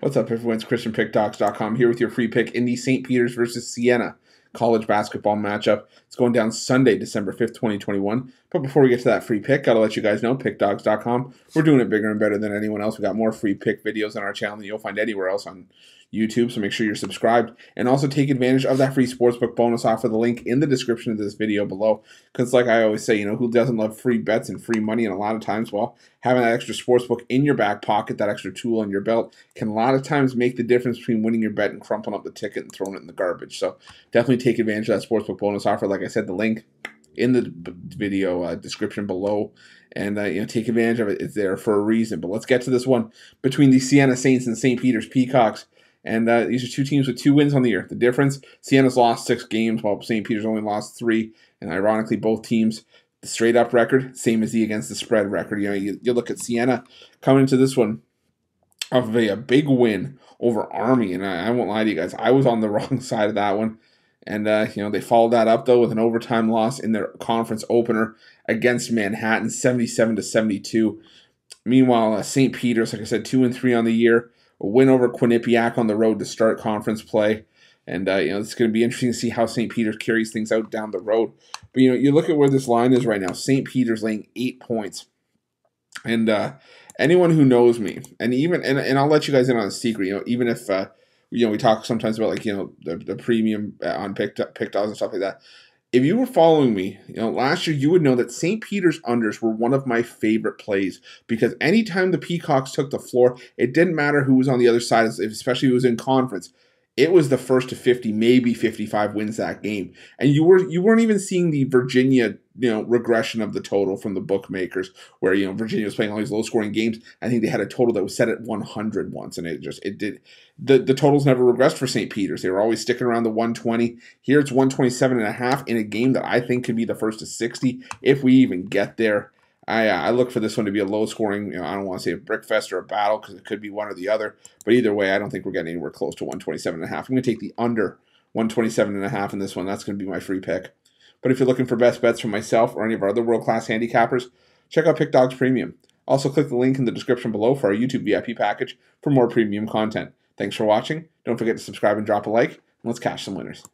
What's up, everyone? It's ChristianPickDocs.com here with your free pick in the St. Peter's versus Siena college basketball matchup. It's going down Sunday, December 5th, 2021. But before we get to that free pick, gotta let you guys know pickdogs.com. We're doing it bigger and better than anyone else. We got more free pick videos on our channel than you'll find anywhere else on YouTube, so make sure you're subscribed. And also take advantage of that free sportsbook bonus offer, the link in the description of this video below. Because, like I always say, you know, who doesn't love free bets and free money? And a lot of times, well, having that extra sportsbook in your back pocket, that extra tool on your belt, can a lot of times make the difference between winning your bet and crumpling up the ticket and throwing it in the garbage. So definitely take advantage of that sportsbook bonus offer. Like I said, the link in the video uh, description below and uh, you know take advantage of it. It's there for a reason. But let's get to this one between the Siena Saints and St. Peter's Peacocks. And uh, these are two teams with two wins on the year. The difference: Sienna's lost six games, while St. Peter's only lost three. And ironically, both teams the straight up record, same as the against the spread record. You know, you, you look at Sienna coming into this one off of a, a, big win over Army, and I, I, won't lie to you guys, I was on the wrong side of that one. And uh, you know they followed that up though with an overtime loss in their conference opener against Manhattan, seventy-seven to seventy-two. Meanwhile, uh, St. Peter's, like I said, two and three on the year a win over Quinnipiac on the road to start conference play. And uh, you know it's going to be interesting to see how St. Peter carries things out down the road. But you know you look at where this line is right now. St. Peter's laying eight points, and uh, anyone who knows me, and even and, and I'll let you guys in on a secret. You know even if uh, you know we talk sometimes about like you know the, the premium uh, on picked up picked odds and stuff like that if you were following me, you know, last year you would know that St. Peter's unders were one of my favorite plays because anytime the Peacocks took the floor, it didn't matter who was on the other side, especially who was in conference it was the first to 50 maybe 55 wins that game and you were you weren't even seeing the virginia you know regression of the total from the bookmakers where you know virginia was playing all these low scoring games i think they had a total that was set at 100 once and it just it did the, the totals never regressed for st peter's they were always sticking around the 120 here it's 127 and a half in a game that i think could be the first to 60 if we even get there I, uh, I look for this one to be a low scoring. You know, I don't want to say a brickfest or a battle because it could be one or the other. But either way, I don't think we're getting anywhere close to 127 and a half. I'm going to take the under 127 and a half in this one. That's going to be my free pick. But if you're looking for best bets for myself or any of our other world class handicappers, check out Pick Dogs Premium. Also, click the link in the description below for our YouTube VIP package for more premium content. Thanks for watching. Don't forget to subscribe and drop a like. And let's cash some winners.